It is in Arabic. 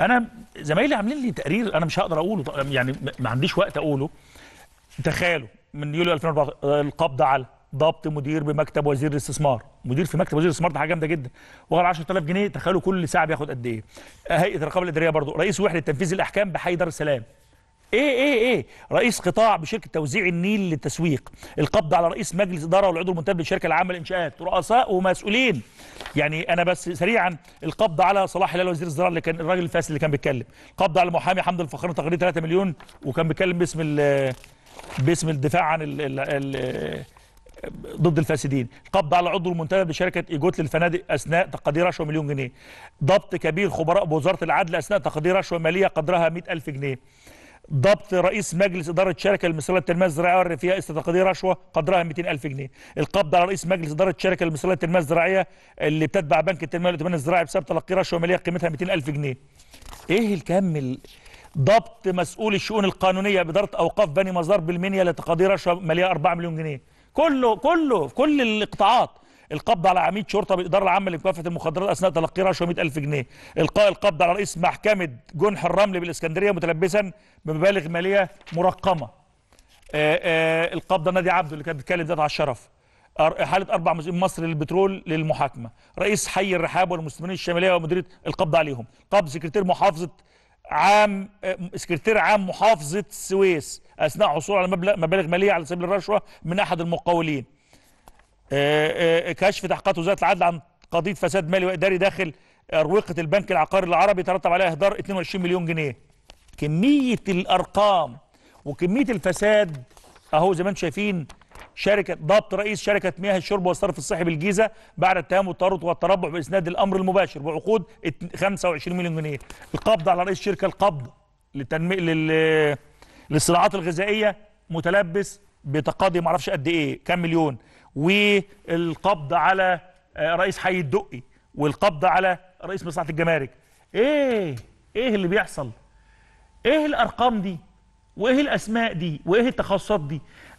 انا زمايلي عاملين لي تقرير انا مش هقدر اقوله يعني ما عنديش وقت اقوله تخيلوا من يوليو 2014 القبض على ضبط مدير بمكتب وزير الاستثمار مدير في مكتب وزير الاستثمار ده حاجه جامده جدا وغير 10000 جنيه تخيلوا كل ساعه بياخد قد ايه هيئه الرقابه الاداريه برضو رئيس وحده تنفيذ الاحكام بحي دار السلام ايه ايه ايه رئيس قطاع بشركه توزيع النيل للتسويق القبض على رئيس مجلس اداره والعضو المنتدب للشركه العامه للانشاءات رؤساء ومسؤولين يعني انا بس سريعا القبض على صلاح هلال وزير الزراعه اللي كان الراجل الفاسد اللي كان بيتكلم القبض على المحامي حمد الفخراني تقريبا 3 مليون وكان بيتكلم باسم باسم الدفاع عن الـ الـ الـ ضد الفاسدين القبض على عضو المنتدب لشركه ايجوت للفنادق اثناء تقدير رشوه مليون جنيه ضبط كبير خبراء بوزاره العدل اثناء تقدير رشوه ماليه قدرها 100000 جنيه ضبط رئيس مجلس إدارة شركه المصرية للتنمية الزراعية والريفية استتقاضية رشوة قدرها 200 ألف جنيه القبض على رئيس مجلس إدارة شركه المصرية للتنمية الزراعية اللي بتتبع بنك التنمية والائتمان الزراعي بسبب تلقي رشوة مالية قيمتها 200 ألف جنيه إيه الكم ضبط مسؤول الشؤون القانونية بإدارة أوقاف بني مزار بالمنيا لتقاضي رشوة مالية 4 مليون جنيه كله كله في كل الاقطاعات القبض على عميد شرطه بالاداره العامه لمكافحه المخدرات اثناء تلقي رشوه 100000 جنيه القاء القبض على رئيس محكمه جنح الرمل بالاسكندريه متلبسا بمبالغ ماليه مرقمه آه، آه، القبض على نادي عبده اللي كان بيتكلم ذات على الشرف حاله اربع مسؤولين مصر للبترول للمحاكمه رئيس حي الرحاب والمسلمين الشماليه ومديريه القبض عليهم قبض سكرتير محافظه عام آه، سكرتير عام محافظه السويس اثناء حصوله على مبلغ مبالغ ماليه على سبيل الرشوه من احد المقاولين آه، آه، كشف تحقيقات وزاره العدل عن قضيه فساد مالي واداري داخل اروقه البنك العقاري العربي ترتب عليها اهدار 22 مليون جنيه كميه الارقام وكميه الفساد اهو زي ما انتم شايفين شركه ضبط رئيس شركه مياه الشرب والصرف الصحي بالجيزه بعد التهم والتورط والتربح باسناد الامر المباشر بعقود 25 مليون جنيه القبض على رئيس شركه القبض للتنمي لل للصناعات الغذائيه متلبس بتقاضي معرفش قد ايه كام مليون والقبض على آه، رئيس حي الدقي والقبض على رئيس مصلحه الجمارك ايه ايه اللي بيحصل ايه الارقام دي وايه الاسماء دي وايه التخصصات دي